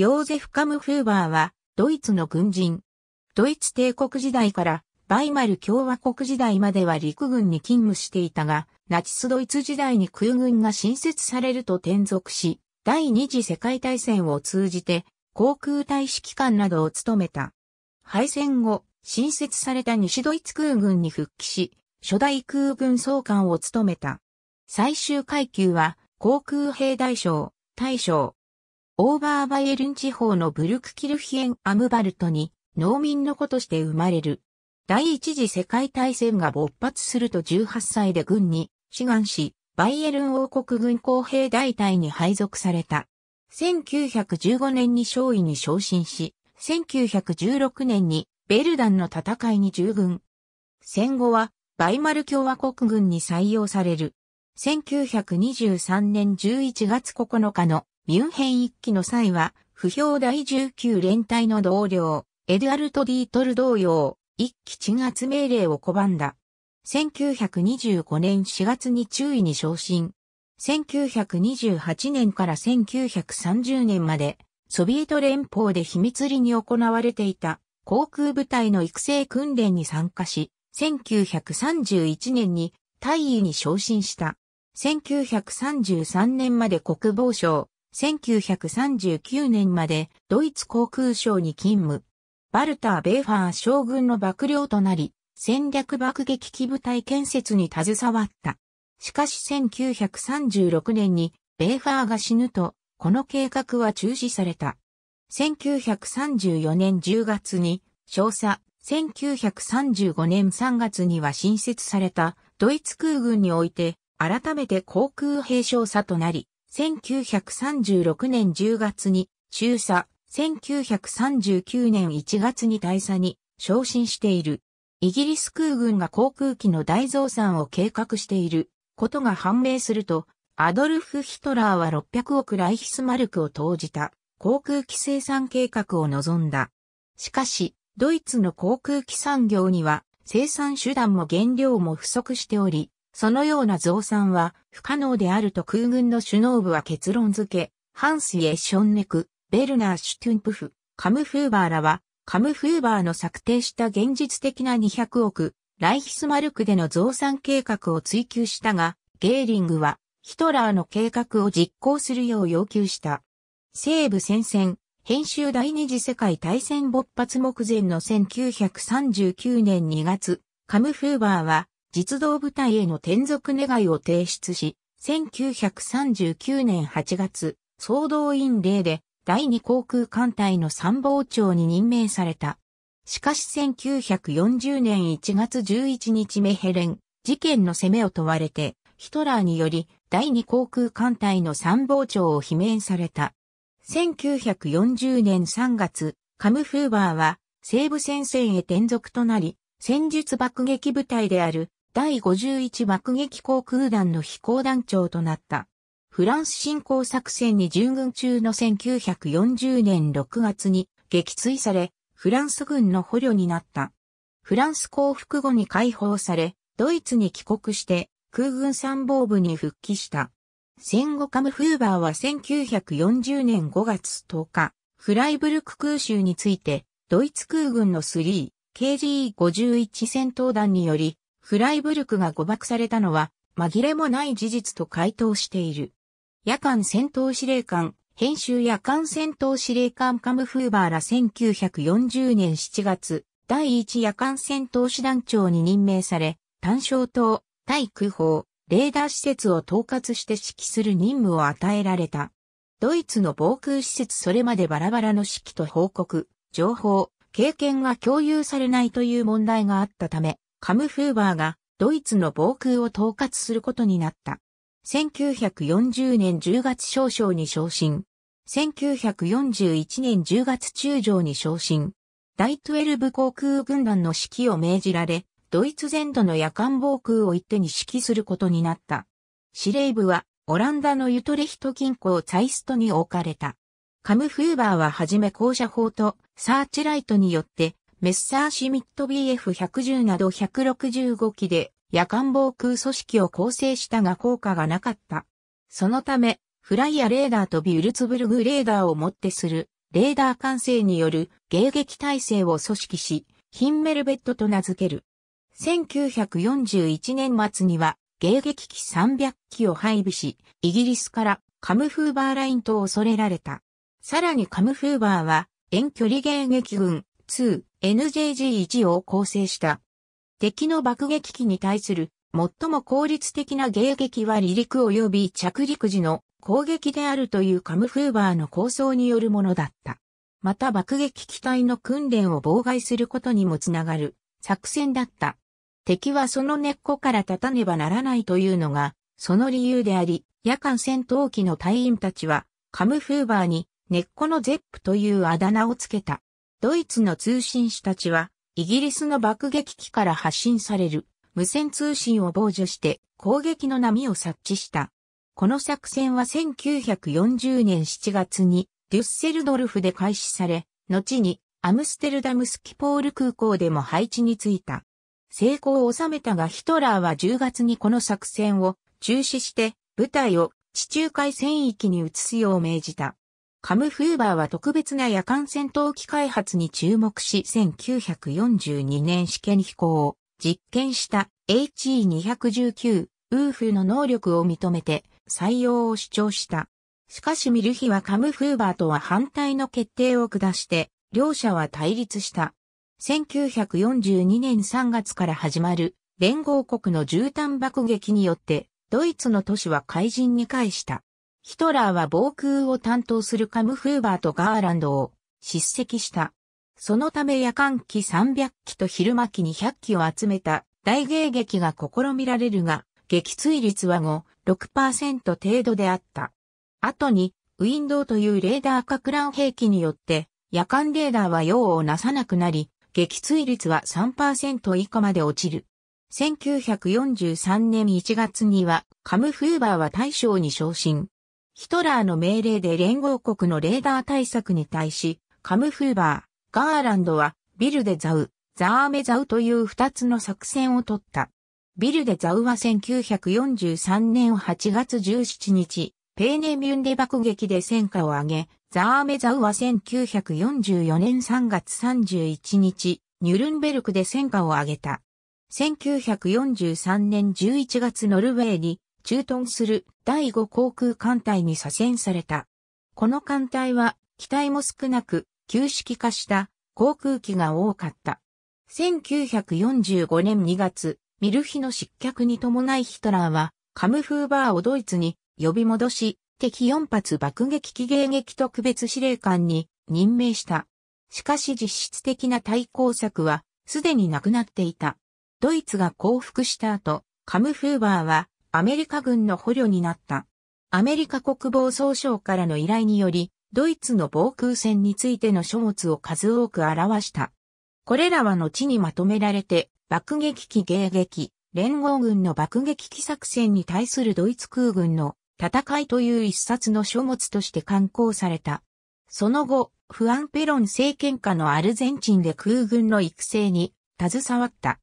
ヨーゼフ・カム・フーバーは、ドイツの軍人。ドイツ帝国時代から、バイマル共和国時代までは陸軍に勤務していたが、ナチスドイツ時代に空軍が新設されると転属し、第二次世界大戦を通じて、航空大使機関などを務めた。敗戦後、新設された西ドイツ空軍に復帰し、初代空軍総監を務めた。最終階級は、航空兵大将、大将、オーバーバイエルン地方のブルクキルヒエン・アムバルトに農民の子として生まれる。第一次世界大戦が勃発すると18歳で軍に志願し、バイエルン王国軍工兵大隊に配属された。1915年に少尉に昇進し、1916年にベルダンの戦いに従軍。戦後はバイマル共和国軍に採用される。1923年11月9日のミュンヘン一揆の際は、不評第19連隊の同僚、エドゥアルト・ディートル同様、一揆鎮圧命令を拒んだ。1925年4月に中尉に昇進。1928年から1930年まで、ソビエト連邦で秘密裏に行われていた航空部隊の育成訓練に参加し、1931年に大尉に昇進した。1933年まで国防省、1939年までドイツ航空省に勤務。バルター・ベーファー将軍の幕僚となり、戦略爆撃機部隊建設に携わった。しかし1936年にベーファーが死ぬと、この計画は中止された。1934年10月に少佐、1935年3月には新設されたドイツ空軍において改めて航空兵少佐となり、1936年10月に中佐、1939年1月に大佐に昇進している。イギリス空軍が航空機の大増産を計画していることが判明すると、アドルフ・ヒトラーは600億ライヒスマルクを投じた航空機生産計画を望んだ。しかし、ドイツの航空機産業には生産手段も原料も不足しており、そのような増産は不可能であると空軍の首脳部は結論付け、ハンス・イッションネク、ベルナー・シュトゥンプフ、カム・フーバーらは、カム・フーバーの策定した現実的な200億、ライヒスマルクでの増産計画を追求したが、ゲーリングは、ヒトラーの計画を実行するよう要求した。西部戦線、編集第二次世界大戦勃発目前の1939年2月、カム・フーバーは、実動部隊への転属願いを提出し、1939年8月、総動員令で第二航空艦隊の参謀長に任命された。しかし1940年1月11日メヘレン、事件の攻めを問われて、ヒトラーにより第二航空艦隊の参謀長を罷免された。1940年3月、カムフーバーは西部戦線へ転属となり、戦術爆撃部隊である第51爆撃航空団の飛行団長となった。フランス侵攻作戦に従軍中の1940年6月に撃墜され、フランス軍の捕虜になった。フランス降伏後に解放され、ドイツに帰国して空軍参謀部に復帰した。戦後カムフーバーは1940年5月10日、フライブルク空襲について、ドイツ空軍の 3KG51 戦闘団によりフライブルクが誤爆されたのは、紛れもない事実と回答している。夜間戦闘司令官、編集夜間戦闘司令官カムフーバーら1940年7月、第1夜間戦闘師団長に任命され、単焦灯、対空砲、レーダー施設を統括して指揮する任務を与えられた。ドイツの防空施設それまでバラバラの指揮と報告、情報、経験が共有されないという問題があったため、カム・フーバーがドイツの防空を統括することになった。1940年10月少々に昇進。1941年10月中将に昇進。第12航空軍団の指揮を命じられ、ドイツ全土の夜間防空を一手に指揮することになった。司令部はオランダのユトレヒト近郊ツァイストに置かれた。カム・フーバーははじめ校舎砲とサーチライトによってメッサーシミット BF110 など165機で夜間防空組織を構成したが効果がなかった。そのため、フライヤレーダーとビュルツブルグレーダーをもってするレーダー管制による迎撃体制を組織し、ヒンメルベットと名付ける。1941年末には迎撃機300機を配備し、イギリスからカムフーバーラインと恐れられた。さらにカムフーバーは遠距離迎撃軍2 NJG1 を構成した。敵の爆撃機に対する最も効率的な迎撃は離陸及び着陸時の攻撃であるというカムフーバーの構想によるものだった。また爆撃機体の訓練を妨害することにもつながる作戦だった。敵はその根っこから立たねばならないというのが、その理由であり、夜間戦闘機の隊員たちは、カムフーバーに根っこのゼップというあだ名をつけた。ドイツの通信士たちは、イギリスの爆撃機から発信される無線通信を傍受して攻撃の波を察知した。この作戦は1940年7月にデュッセルドルフで開始され、後にアムステルダムスキポール空港でも配置についた。成功を収めたがヒトラーは10月にこの作戦を中止して部隊を地中海戦域に移すよう命じた。カム・フーバーは特別な夜間戦闘機開発に注目し1942年試験飛行を実験した HE219 ウーフの能力を認めて採用を主張した。しかしミルヒはカム・フーバーとは反対の決定を下して、両者は対立した。1942年3月から始まる連合国の絨毯爆撃によって、ドイツの都市は海人に返した。ヒトラーは防空を担当するカムフーバーとガーランドを叱責した。そのため夜間機300機と昼間機200機を集めた大迎撃が試みられるが、撃墜率は5、6%程度であった。後に、ウィンドウというレーダー拡乱兵器によって、夜間レーダーは用をなさなくなり、撃墜率は3%以下まで落ちる。1943年1月には、カムフーバーは大将に昇進。ヒトラーの命令で連合国のレーダー対策に対し、カムフーバー、ガーランドは、ビルデザウ、ザーメザウという二つの作戦を取った。ビルデザウは1943年8月17日、ペーネミュンデ爆撃で戦果を上げ、ザーメザウは1944年3月31日、ニュルンベルクで戦果を上げた。1943年11月ノルウェーに駐屯する第5航空艦隊に左遷された。この艦隊は、機体も少なく、旧式化した航空機が多かった。1945年2月、ミルヒの失脚に伴いヒトラーは、カムフーバーをドイツに呼び戻し、敵4発爆撃機迎撃特別司令官に任命した。しかし実質的な対抗策はすでになくなっていた。ドイツが降伏した後、カムフーバーはアメリカ軍の捕虜になった。アメリカ国防総省からの依頼により、ドイツの防空戦についての書物を数多く表した。これらは後にまとめられて、爆撃機迎撃、連合軍の爆撃機作戦に対するドイツ空軍の戦いという一冊の書物として刊行された。その後、フアン・ペロン政権下のアルゼンチンで空軍の育成に携わった。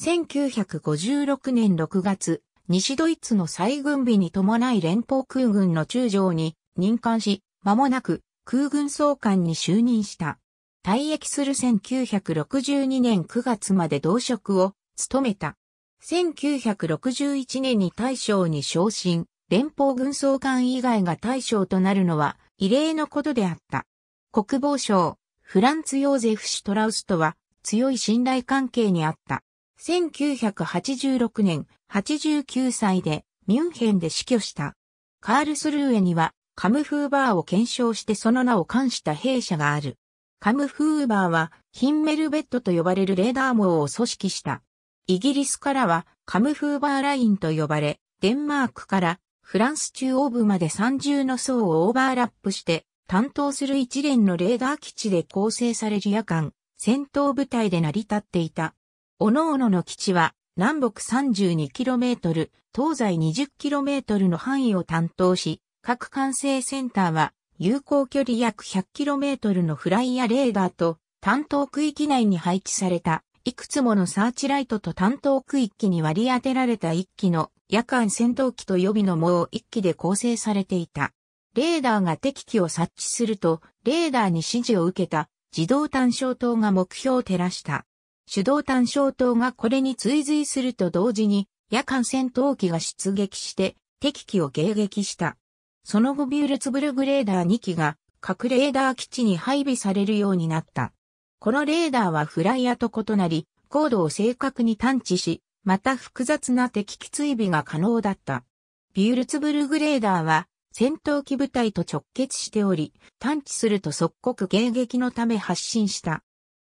1956年6月、西ドイツの再軍備に伴い連邦空軍の中将に任官し、間もなく空軍総監に就任した。退役する1962年9月まで同職を務めた。1961年に大将に昇進、連邦軍総監以外が大将となるのは異例のことであった。国防省、フランツ・ヨーゼフ・シュトラウスとは強い信頼関係にあった。1986年89歳でミュンヘンで死去した。カールスルーエにはカムフーバーを検証してその名を冠した弊社がある。カムフーバーはヒンメルベッドと呼ばれるレーダー網を組織した。イギリスからはカムフーバーラインと呼ばれ、デンマークからフランス中央部まで30の層をオーバーラップして担当する一連のレーダー基地で構成される夜間戦闘部隊で成り立っていた。おのおのの基地は南北 32km、東西 20km の範囲を担当し、各管制センターは有効距離約 100km のフライやレーダーと担当区域内に配置されたいくつものサーチライトと担当区域に割り当てられた1機の夜間戦闘機と予備の網を1機で構成されていた。レーダーが敵機を察知すると、レーダーに指示を受けた自動単焦灯が目標を照らした。手動単小灯がこれに追随すると同時に、夜間戦闘機が出撃して、敵機を迎撃した。その後ビュールツブルグレーダー2機が、各レーダー基地に配備されるようになった。このレーダーはフライヤーと異なり、高度を正確に探知し、また複雑な敵機追尾が可能だった。ビュールツブルグレーダーは、戦闘機部隊と直結しており、探知すると即刻迎撃のため発進した。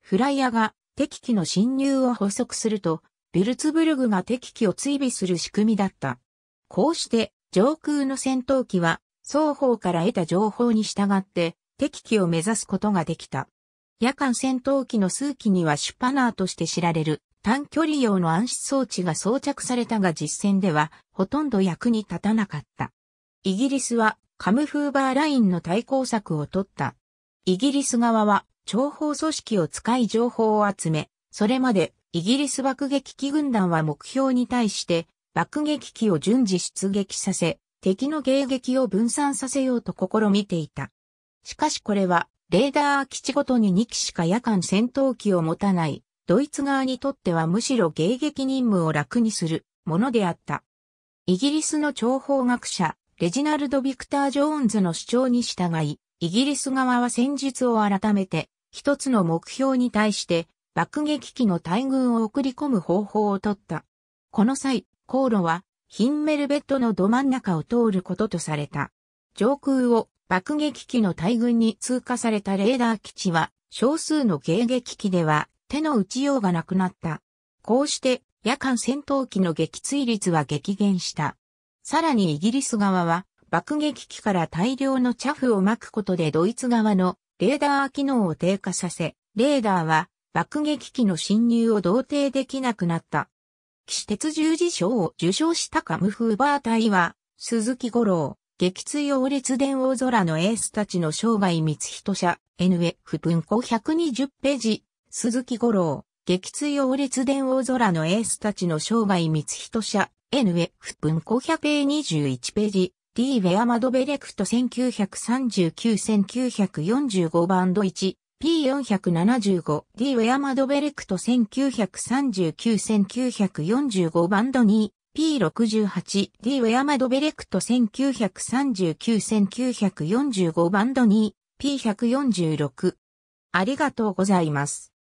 フライヤが敵機の侵入を捕捉すると、ビルツブルグが敵機を追尾する仕組みだった。こうして上空の戦闘機は双方から得た情報に従って敵機を目指すことができた。夜間戦闘機の数機にはシュパナーとして知られる短距離用の暗視装置が装着されたが実戦ではほとんど役に立たなかった。イギリスはカムフーバーラインの対抗策を取った。イギリス側は諜報組織を使い情報を集め、それまでイギリス爆撃機軍団は目標に対して爆撃機を順次出撃させ、敵の迎撃を分散させようと試みていた。しかしこれは、レーダー基地ごとに2機しか夜間戦闘機を持たない、ドイツ側にとってはむしろ迎撃任務を楽にするものであった。イギリスの諜報学者、レジナルド・ビクター・ジョーンズの主張に従い、イギリス側は戦術を改めて一つの目標に対して爆撃機の大群を送り込む方法をとった。この際、航路はヒンメルベッドのど真ん中を通ることとされた。上空を爆撃機の大群に通過されたレーダー基地は少数の迎撃機では手の打ちようがなくなった。こうして夜間戦闘機の撃墜率は激減した。さらにイギリス側は爆撃機から大量のチャフを撒くことでドイツ側のレーダー機能を低下させ、レーダーは爆撃機の侵入を同定できなくなった。騎士鉄十字賞を受賞したカムフーバー隊は、鈴木五郎、撃墜王列電王空のエースたちの生涯密人者、NF 文庫120ページ、鈴木五郎、撃墜王列電王空のエースたちの生涯密人者、NF 文庫121ページ、D ウェアマドベレクト1939-1945バンド 1P475 D ウェアマドベレクト1939-1945バンド 2P68 D ウェアマドベレクト1939-1945バンド 2P146 ありがとうございます。